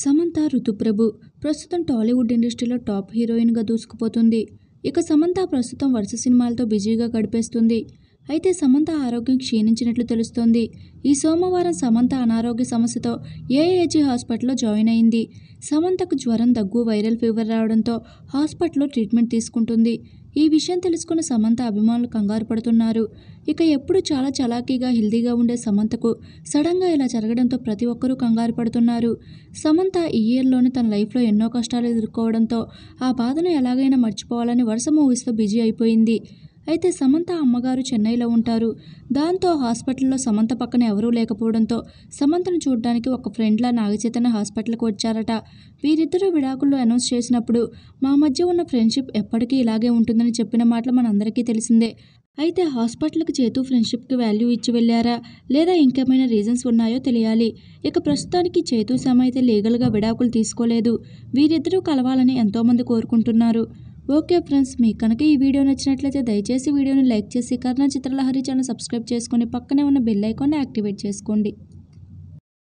సమంత ఋతుప్రభు ప్రస్తుతం టాలీవుడ్ ఇండస్ట్రీలో టాప్ హీరోయిన్గా దూసుకుపోతుంది ఇక సమంత ప్రస్తుతం వరుస సినిమాలతో బిజీగా గడిపేస్తుంది అయితే సమంత ఆరోగ్యం క్షీణించినట్లు తెలుస్తోంది ఈ సోమవారం సమంత అనారోగ్య సమస్యతో ఏఏజీ హాస్పిటల్లో జాయిన్ అయింది సమంతకు జ్వరం దగ్గు వైరల్ ఫీవర్ రావడంతో హాస్పిటల్లో ట్రీట్మెంట్ తీసుకుంటుంది ఈ విషయం తెలుసుకున్న సమంత అభిమానులు కంగారు పడుతున్నారు ఇక ఎప్పుడు చాలా చలాకీగా హెల్దీగా ఉండే సమంతకు సడన్గా ఇలా జరగడంతో ప్రతి ఒక్కరూ కంగారు పడుతున్నారు సమంత ఈ ఇయర్లోనే తన లైఫ్లో ఎన్నో కష్టాలు ఎదుర్కోవడంతో ఆ బాధను ఎలాగైనా మర్చిపోవాలని వరుస మూవీస్లో బిజీ అయిపోయింది అయితే సమంత అమ్మగారు చెన్నైలో ఉంటారు దాంతో హాస్పిటల్లో సమంత పక్కన ఎవరూ లేకపోవడంతో సమంతను చూడడానికి ఒక ఫ్రెండ్లా నాగచైతన్య హాస్పిటల్కి వచ్చారట వీరిద్దరూ విడాకుల్లో అనౌన్స్ చేసినప్పుడు మా మధ్య ఉన్న ఫ్రెండ్షిప్ ఎప్పటికీ ఇలాగే ఉంటుందని చెప్పిన మాటలు మనందరికీ తెలిసిందే అయితే హాస్పిటల్కి చేతు ఫ్రెండ్షిప్కి వాల్యూ ఇచ్చి వెళ్ళారా లేదా ఇంకేమైనా రీజన్స్ ఉన్నాయో తెలియాలి ఇక ప్రస్తుతానికి చేతు సమ అయితే లీగల్గా విడాకులు తీసుకోలేదు వీరిద్దరూ కలవాలని ఎంతోమంది కోరుకుంటున్నారు ఓకే ఫ్రెండ్స్ మీకు కనుక ఈ వీడియో నచ్చినట్లయితే దయచేసి వీడియోని లైక్ చేసి కర్ణ చిత్రలహరి ఛానల్ సబ్స్క్రైబ్ చేసుకొని పక్కనే ఉన్న బెల్ ఐకాన్ని యాక్టివేట్ చేసుకోండి